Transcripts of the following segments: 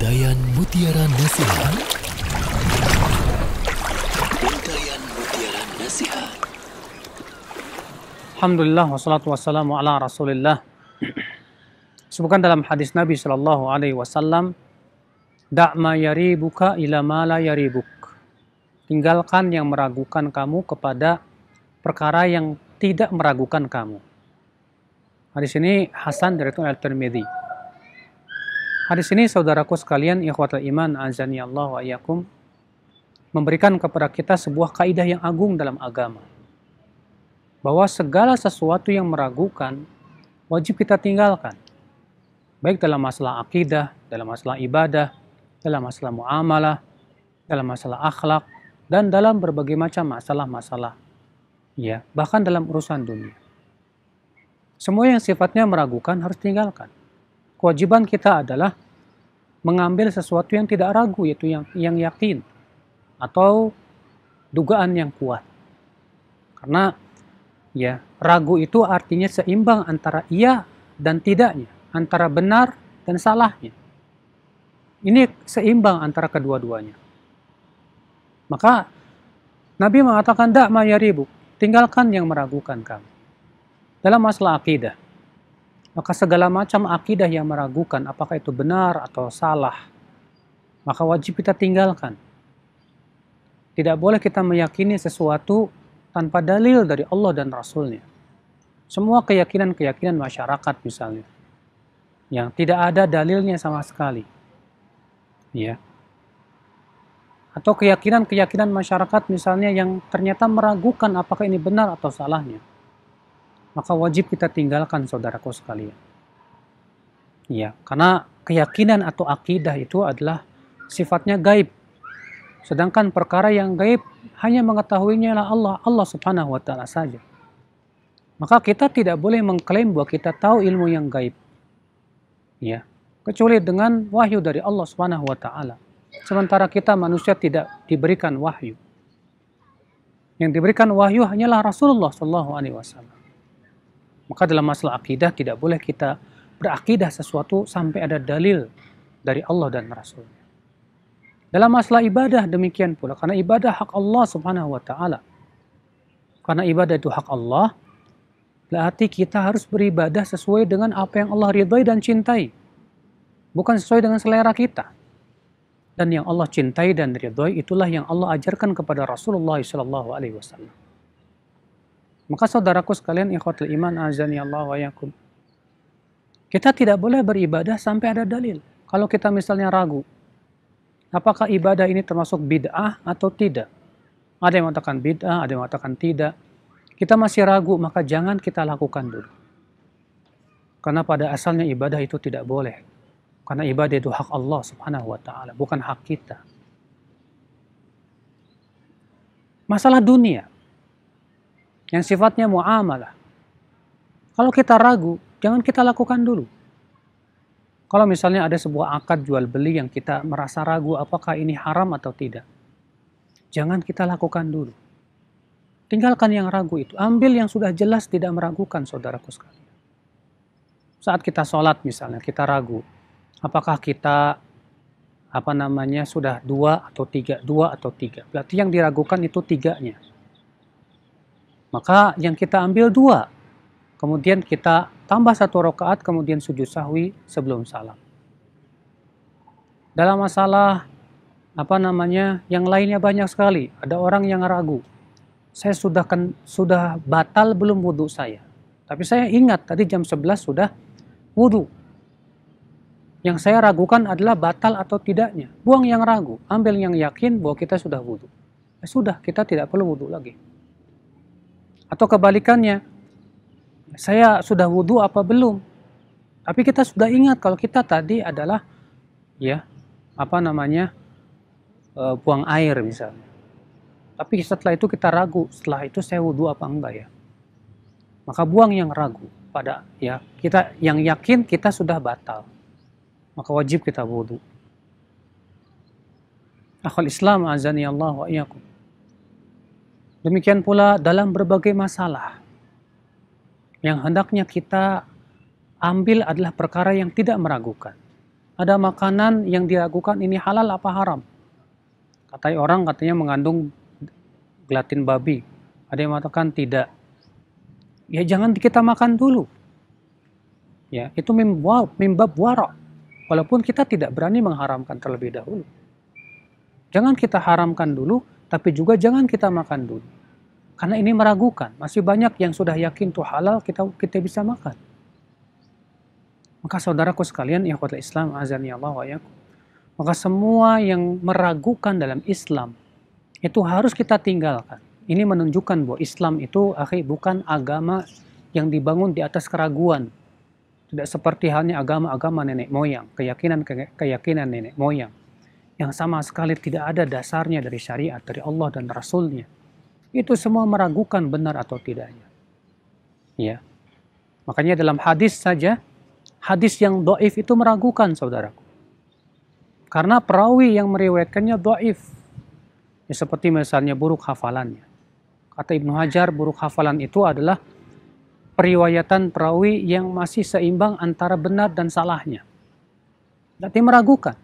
Untayan Mutiara Nasihat Untayan Mutiara Nasihat Alhamdulillah wassalatu wassalamu ala Rasulillah Sebutkan dalam hadis Nabi Shallallahu Alaihi Wasallam, Da'ma yaribuka ila ma la yaribuk. Tinggalkan yang meragukan kamu kepada perkara yang tidak meragukan kamu. Hadis ini Hasan dari Al-Tirmidzi. Hadis ini saudaraku sekalian ikhwatul iman azani Allah wa yakum, memberikan kepada kita sebuah kaidah yang agung dalam agama. Bahwa segala sesuatu yang meragukan wajib kita tinggalkan. Baik dalam masalah akidah, dalam masalah ibadah, dalam masalah muamalah, dalam masalah akhlak, dan dalam berbagai macam masalah-masalah. Ya, bahkan dalam urusan dunia. Semua yang sifatnya meragukan harus tinggalkan kewajiban kita adalah mengambil sesuatu yang tidak ragu yaitu yang yang yakin atau dugaan yang kuat. Karena ya, ragu itu artinya seimbang antara iya dan tidaknya, antara benar dan salahnya. Ini seimbang antara kedua-duanya. Maka Nabi mengatakan dak mayaribu, tinggalkan yang meragukan kamu. Dalam masalah akidah, maka segala macam akidah yang meragukan apakah itu benar atau salah, maka wajib kita tinggalkan. Tidak boleh kita meyakini sesuatu tanpa dalil dari Allah dan Rasulnya. Semua keyakinan-keyakinan masyarakat misalnya, yang tidak ada dalilnya sama sekali. Ya. Atau keyakinan-keyakinan masyarakat misalnya yang ternyata meragukan apakah ini benar atau salahnya maka wajib kita tinggalkan saudaraku sekalian. Ya, karena keyakinan atau akidah itu adalah sifatnya gaib. Sedangkan perkara yang gaib hanya mengetahuinya lah Allah, Allah Subhanahu wa taala saja. Maka kita tidak boleh mengklaim bahwa kita tahu ilmu yang gaib. Ya, kecuali dengan wahyu dari Allah Subhanahu wa taala. Sementara kita manusia tidak diberikan wahyu. Yang diberikan wahyu hanyalah Rasulullah Shallallahu alaihi wasallam. Maka dalam masalah akidah tidak boleh kita berakidah sesuatu sampai ada dalil dari Allah dan Rasulnya. Dalam masalah ibadah demikian pula, karena ibadah hak Allah subhanahu wa ta'ala. Karena ibadah itu hak Allah, berarti kita harus beribadah sesuai dengan apa yang Allah ridhai dan cintai. Bukan sesuai dengan selera kita. Dan yang Allah cintai dan ridhai itulah yang Allah ajarkan kepada Rasulullah wasallam. Maka saudaraku sekalian ikhwatul iman azani Allah wa yakum. Kita tidak boleh beribadah sampai ada dalil. Kalau kita misalnya ragu, apakah ibadah ini termasuk bid'ah atau tidak? Ada yang mengatakan bid'ah, ada yang mengatakan tidak. Kita masih ragu, maka jangan kita lakukan dulu. Karena pada asalnya ibadah itu tidak boleh. Karena ibadah itu hak Allah subhanahu wa ta'ala, bukan hak kita. Masalah dunia, yang sifatnya muamalah. Kalau kita ragu, jangan kita lakukan dulu. Kalau misalnya ada sebuah akad jual beli yang kita merasa ragu apakah ini haram atau tidak, jangan kita lakukan dulu. Tinggalkan yang ragu itu, ambil yang sudah jelas tidak meragukan saudaraku sekalian. Saat kita sholat misalnya, kita ragu, apakah kita apa namanya sudah dua atau tiga, dua atau tiga. Berarti yang diragukan itu tiganya. Maka yang kita ambil dua, kemudian kita tambah satu rokaat, kemudian sujud sahwi sebelum salam. Dalam masalah apa namanya yang lainnya banyak sekali. Ada orang yang ragu. Saya sudah kan sudah batal belum wudhu saya. Tapi saya ingat tadi jam 11 sudah wudhu. Yang saya ragukan adalah batal atau tidaknya. Buang yang ragu, ambil yang yakin bahwa kita sudah wudhu. Ya eh, sudah, kita tidak perlu wudhu lagi. Atau kebalikannya, saya sudah wudhu apa belum? Tapi kita sudah ingat kalau kita tadi adalah ya apa namanya e, buang air misalnya. Tapi setelah itu kita ragu, setelah itu saya wudhu apa enggak ya? Maka buang yang ragu pada ya kita yang yakin kita sudah batal. Maka wajib kita wudhu. Akhul Islam azani Allah wa Demikian pula dalam berbagai masalah. Yang hendaknya kita ambil adalah perkara yang tidak meragukan. Ada makanan yang diragukan ini halal apa haram. Kata orang katanya mengandung gelatin babi. Ada yang mengatakan tidak. Ya jangan kita makan dulu. Ya, itu mimbab, mimbab warok. Walaupun kita tidak berani mengharamkan terlebih dahulu. Jangan kita haramkan dulu tapi juga jangan kita makan dulu. Karena ini meragukan. Masih banyak yang sudah yakin tuh halal kita kita bisa makan. Maka saudaraku sekalian, ya ikhwatul Islam, ya Allah ya ya. Maka semua yang meragukan dalam Islam itu harus kita tinggalkan. Ini menunjukkan bahwa Islam itu akhi bukan agama yang dibangun di atas keraguan. Tidak seperti halnya agama-agama nenek moyang, keyakinan-keyakinan nenek moyang yang sama sekali tidak ada dasarnya dari syariat dari Allah dan Rasulnya. Itu semua meragukan benar atau tidaknya. Ya. Makanya dalam hadis saja, hadis yang do'if itu meragukan saudaraku. Karena perawi yang meriwayatkannya do'if. Ya, seperti misalnya buruk hafalannya. Kata Ibnu Hajar, buruk hafalan itu adalah periwayatan perawi yang masih seimbang antara benar dan salahnya. Berarti meragukan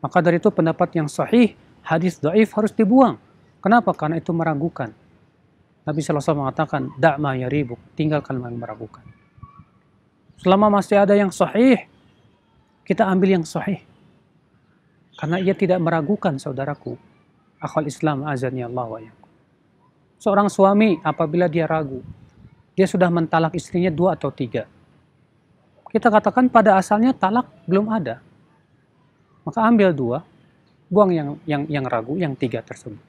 maka dari itu pendapat yang sahih, hadis daif harus dibuang. Kenapa? Karena itu meragukan. Nabi SAW mengatakan, Da'ma ya ribuk, tinggalkan yang meragukan. Selama masih ada yang sahih, kita ambil yang sahih. Karena ia tidak meragukan saudaraku. Akhwal Islam azani Allah wa Seorang suami apabila dia ragu, dia sudah mentalak istrinya dua atau tiga. Kita katakan pada asalnya talak belum ada. Maka ambil dua, buang yang yang yang ragu, yang tiga tersebut.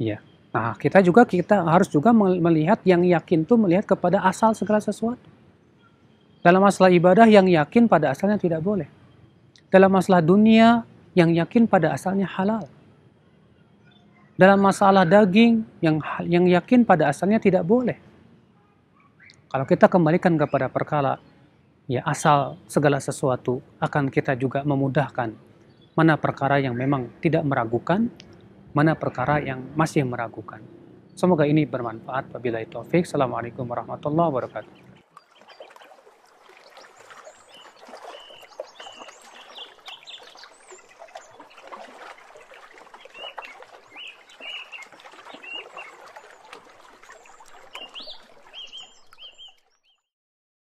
Iya. Nah, kita juga kita harus juga melihat yang yakin itu melihat kepada asal segala sesuatu. Dalam masalah ibadah yang yakin pada asalnya tidak boleh. Dalam masalah dunia yang yakin pada asalnya halal. Dalam masalah daging yang yang yakin pada asalnya tidak boleh. Kalau kita kembalikan kepada perkara ya asal segala sesuatu akan kita juga memudahkan mana perkara yang memang tidak meragukan, mana perkara yang masih meragukan. Semoga ini bermanfaat. Wabillahi taufik. Assalamualaikum warahmatullahi wabarakatuh.